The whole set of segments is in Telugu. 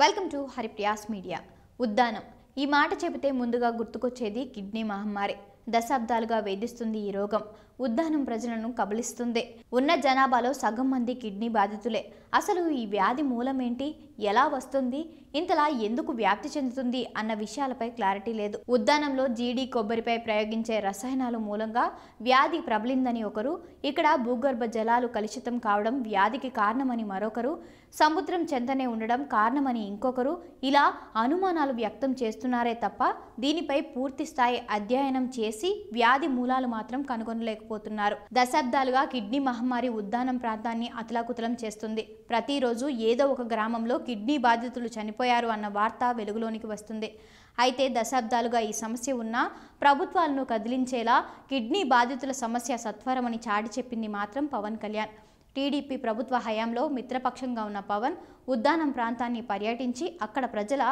welcome to Haripriya's media Uddanam ఈ మాట చెబితే ముందుగా గుర్తుకొచ్చేది కిడ్నీ మహమ్మారి దశాబ్దాలుగా వేధిస్తుంది ఈ రోగం ఉద్దానం ప్రజలను కబలిస్తుంది ఉన్న జనాభాలో సగం మంది కిడ్నీ బాధితులే అసలు ఈ వ్యాధి మూలమేంటి ఎలా వస్తుంది ఇంతలా ఎందుకు వ్యాప్తి చెందుతుంది అన్న విషయాలపై క్లారిటీ లేదు ఉద్దానంలో జీడి కొబ్బరిపై ప్రయోగించే రసాయనాల మూలంగా వ్యాధి ప్రబలిందని ఒకరు ఇక్కడ భూగర్భ జలాలు కలుషితం కావడం వ్యాధికి కారణమని మరొకరు సముద్రం చెంతనే ఉండడం కారణమని ఇంకొకరు ఇలా అనుమానాలు వ్యక్తం చేస్తున్నారే తప్ప దీనిపై పూర్తి స్థాయి అధ్యయనం చేసి చేసి వ్యాధి మూలాలు మాత్రం కనుగొనలేకపోతున్నారు దశాబ్దాలుగా కిడ్నీ మహమ్మారి ఉద్దానం ప్రాంతాన్ని అతలాకుతలం చేస్తుంది ప్రతిరోజు ఏదో ఒక గ్రామంలో కిడ్నీ బాధితులు చనిపోయారు అన్న వార్త వెలుగులోనికి వస్తుంది అయితే దశాబ్దాలుగా ఈ సమస్య ఉన్నా ప్రభుత్వాలను కదిలించేలా కిడ్నీ బాధితుల సమస్య సత్వరమని చాటి చెప్పింది మాత్రం పవన్ కళ్యాణ్ టీడీపీ ప్రభుత్వ హయాంలో మిత్రపక్షంగా ఉన్న పవన్ ఉద్దానం ప్రాంతాన్ని పర్యటించి అక్కడ ప్రజల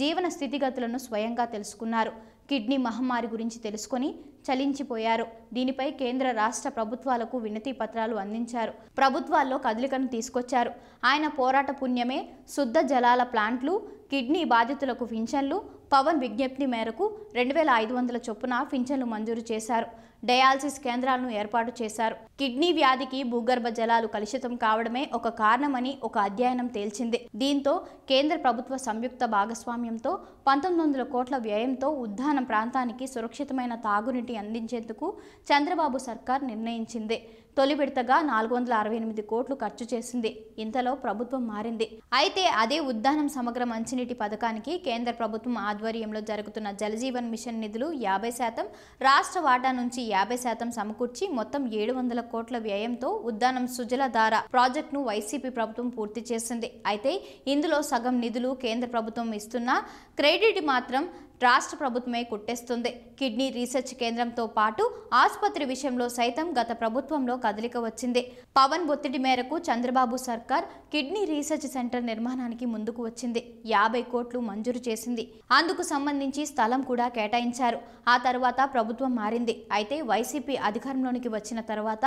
జీవన స్థితిగతులను స్వయంగా తెలుసుకున్నారు కిడ్నీ మహమ్మారి గురించి తెలుసుకొని చలించిపోయారు దీనిపై కేంద్ర రాష్ట్ర ప్రభుత్వాలకు వినతి పత్రాలు అందించారు ప్రభుత్వాల్లో కదలికను తీసుకొచ్చారు ఆయన పోరాట పుణ్యమే శుద్ధ జలాల ప్లాంట్లు కిడ్నీ బాధితులకు పింఛన్లు పవన్ విజ్ఞప్తి మేరకు రెండు వేల ఐదు వందల చొప్పున పింఛన్లు మంజూరు చేశారు డయాలసిస్ కేంద్రాలను ఏర్పాటు చేశారు కిడ్నీ వ్యాధికి భూగర్భ జలాలు కలుషితం కావడమే ఒక కారణమని ఒక అధ్యయనం తేల్చింది దీంతో కేంద్ర ప్రభుత్వ సంయుక్త భాగస్వామ్యంతో పంతొమ్మిది వందల కోట్ల వ్యయంతో ఉద్దానం ప్రాంతానికి సురక్షితమైన తాగునీటి అందించేందుకు చంద్రబాబు సర్కార్ నిర్ణయించింది తొలి విడతగా నాలుగు వందల అరవై ఎనిమిది కోట్లు ఖర్చు చేసింది ఇంతలో ప్రభుత్వం మారింది అయితే అదే ఉద్దానం సమగ్ర మంచినీటి పథకానికి కేంద్ర ప్రభుత్వం ఆధ్వర్యంలో జరుగుతున్న జలజీవన్ మిషన్ నిధులు యాభై శాతం రాష్ట్ర వాటా నుంచి యాభై శాతం సమకూర్చి మొత్తం ఏడు వందల కోట్ల వ్యయంతో ఉద్దానం ధార ప్రాజెక్టును వైసీపీ ప్రభుత్వం పూర్తి చేసింది అయితే ఇందులో సగం నిధులు కేంద్ర ప్రభుత్వం ఇస్తున్న క్రెడిట్ మాత్రం రాష్ట్ర ప్రభుత్వమే కుట్టేస్తుంది కిడ్నీ రీసెర్చ్ కేంద్రంతో పాటు ఆసుపత్రి విషయంలో సైతం గత ప్రభుత్వంలో కదలిక వచ్చింది పవన్ ఒత్తిడి మేరకు చంద్రబాబు సర్కార్ కిడ్నీ రీసెర్చ్ సెంటర్ నిర్మాణానికి ముందుకు వచ్చింది యాభై కోట్లు మంజూరు చేసింది అందుకు సంబంధించి స్థలం కూడా కేటాయించారు ఆ తర్వాత ప్రభుత్వం మారింది అయితే వైసీపీ అధికారంలోనికి వచ్చిన తర్వాత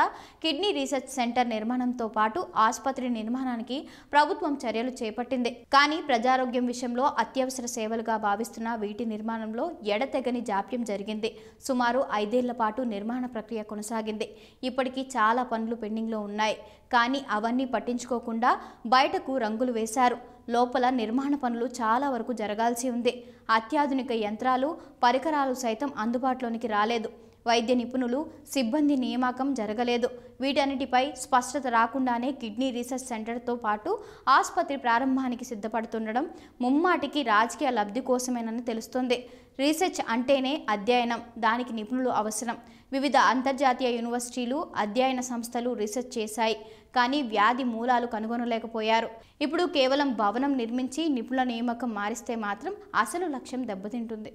కిడ్నీ రీసెర్చ్ సెంటర్ నిర్మాణంతో పాటు ఆసుపత్రి నిర్మాణానికి ప్రభుత్వం చర్యలు చేపట్టింది కానీ ప్రజారోగ్యం విషయంలో అత్యవసర సేవలుగా భావిస్తున్న వీటిని నిర్మాణంలో ఎడతెగని జాప్యం జరిగింది సుమారు ఐదేళ్ల పాటు నిర్మాణ ప్రక్రియ కొనసాగింది ఇప్పటికీ చాలా పనులు పెండింగ్లో ఉన్నాయి కానీ అవన్నీ పట్టించుకోకుండా బయటకు రంగులు వేశారు లోపల నిర్మాణ పనులు చాలా వరకు జరగాల్సి ఉంది అత్యాధునిక యంత్రాలు పరికరాలు సైతం అందుబాటులోనికి రాలేదు వైద్య నిపుణులు సిబ్బంది నియామకం జరగలేదు వీటన్నిటిపై స్పష్టత రాకుండానే కిడ్నీ రీసెర్చ్ సెంటర్తో పాటు ఆసుపత్రి ప్రారంభానికి సిద్ధపడుతుండడం ముమ్మాటికి రాజకీయ లబ్ధి కోసమేనని తెలుస్తుంది రీసెర్చ్ అంటేనే అధ్యయనం దానికి నిపుణులు అవసరం వివిధ అంతర్జాతీయ యూనివర్సిటీలు అధ్యయన సంస్థలు రీసెర్చ్ చేశాయి కానీ వ్యాధి మూలాలు కనుగొనలేకపోయారు ఇప్పుడు కేవలం భవనం నిర్మించి నిపుణుల నియామకం మారిస్తే మాత్రం అసలు లక్ష్యం దెబ్బతింటుంది